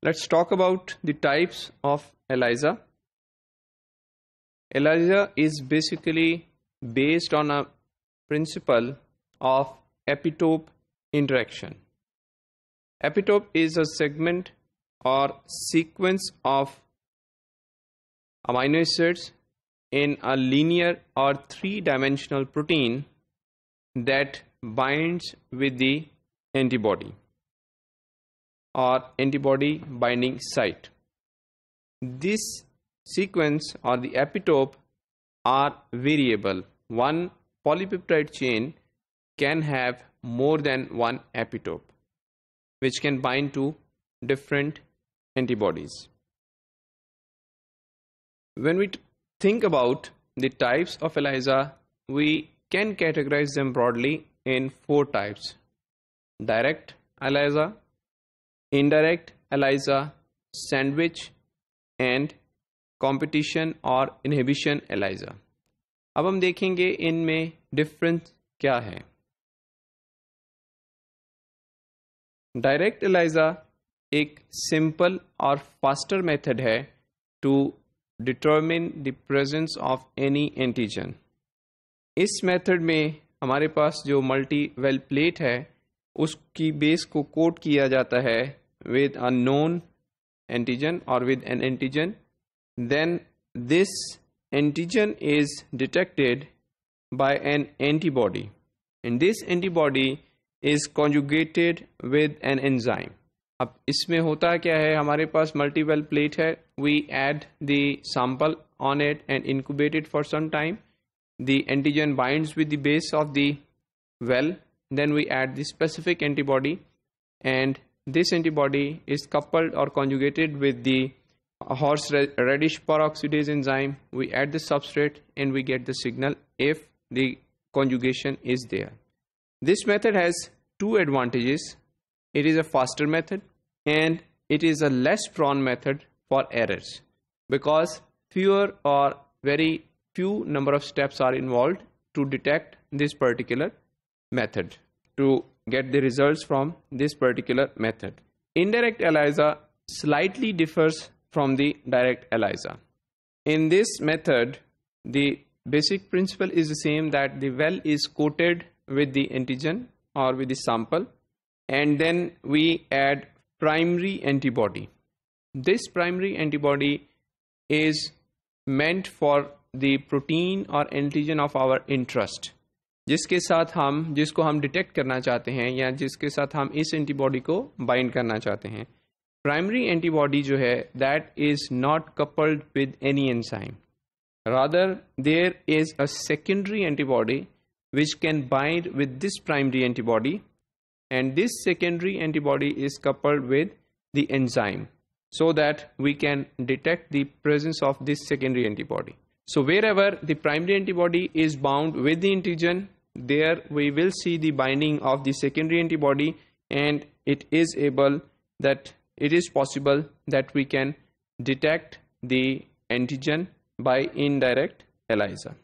Let's talk about the types of ELISA. ELISA is basically based on a principle of epitope interaction. Epitope is a segment or sequence of amino acids in a linear or three-dimensional protein that binds with the antibody or antibody binding site. This sequence or the epitope are variable. One polypeptide chain can have more than one epitope which can bind to different antibodies. When we think about the types of ELISA, we can categorize them broadly in four types. Direct ELISA, indirect ELISA, sandwich and competition और inhibition ELISA. अब हम देखेंगे इनमें difference क्या है direct ELISA एक simple और faster method है to determine the presence of any antigen इस मेथड में हमारे पास जो मल्टी वेल प्लेट है उसकी बेस को कोट किया जाता है विद अ नोन एंटीजन और with an antigen then this antigen is detected by an antibody and this antibody is conjugated with an enzyme अब इसमें होता क्या है हमारे पास मल्टीपल प्लेट है we add the sample on it and incubated for some time the antigen binds with the base of the well then we add the specific antibody and this antibody is coupled or conjugated with the horse radish peroxidase enzyme we add the substrate and we get the signal if the conjugation is there this method has two advantages it is a faster method and it is a less prone method for errors because fewer or very few number of steps are involved to detect this particular method to get the results from this particular method. Indirect ELISA slightly differs from the direct ELISA. In this method, the basic principle is the same that the well is coated with the antigen or with the sample and then we add primary antibody. This primary antibody is meant for the protein or antigen of our interest. जिसके साथ हम जिसको हम detect करना चाहते हैं या जिसके साथ हम इस एंटीबॉडी को बाइंड करना चाहते हैं प्राइमरी एंटीबॉडी जो है that is not coupled with any enzyme rather there is a secondary antibody which can bind with this primary antibody and this secondary antibody is coupled with the enzyme so that we can detect the presence of this secondary antibody so wherever the primary antibody is bound with the antigen there we will see the binding of the secondary antibody and it is able that it is possible that we can detect the antigen by indirect ELISA.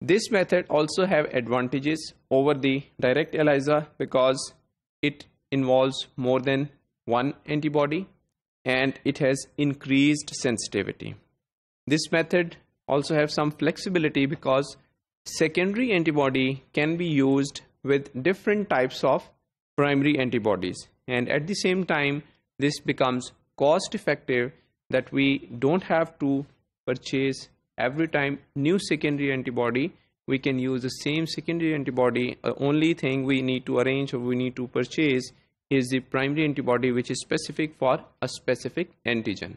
This method also have advantages over the direct ELISA because it involves more than one antibody and it has increased sensitivity. This method also have some flexibility because secondary antibody can be used with different types of primary antibodies and at the same time this becomes cost effective that we don't have to purchase every time new secondary antibody we can use the same secondary antibody The only thing we need to arrange or we need to purchase is the primary antibody which is specific for a specific antigen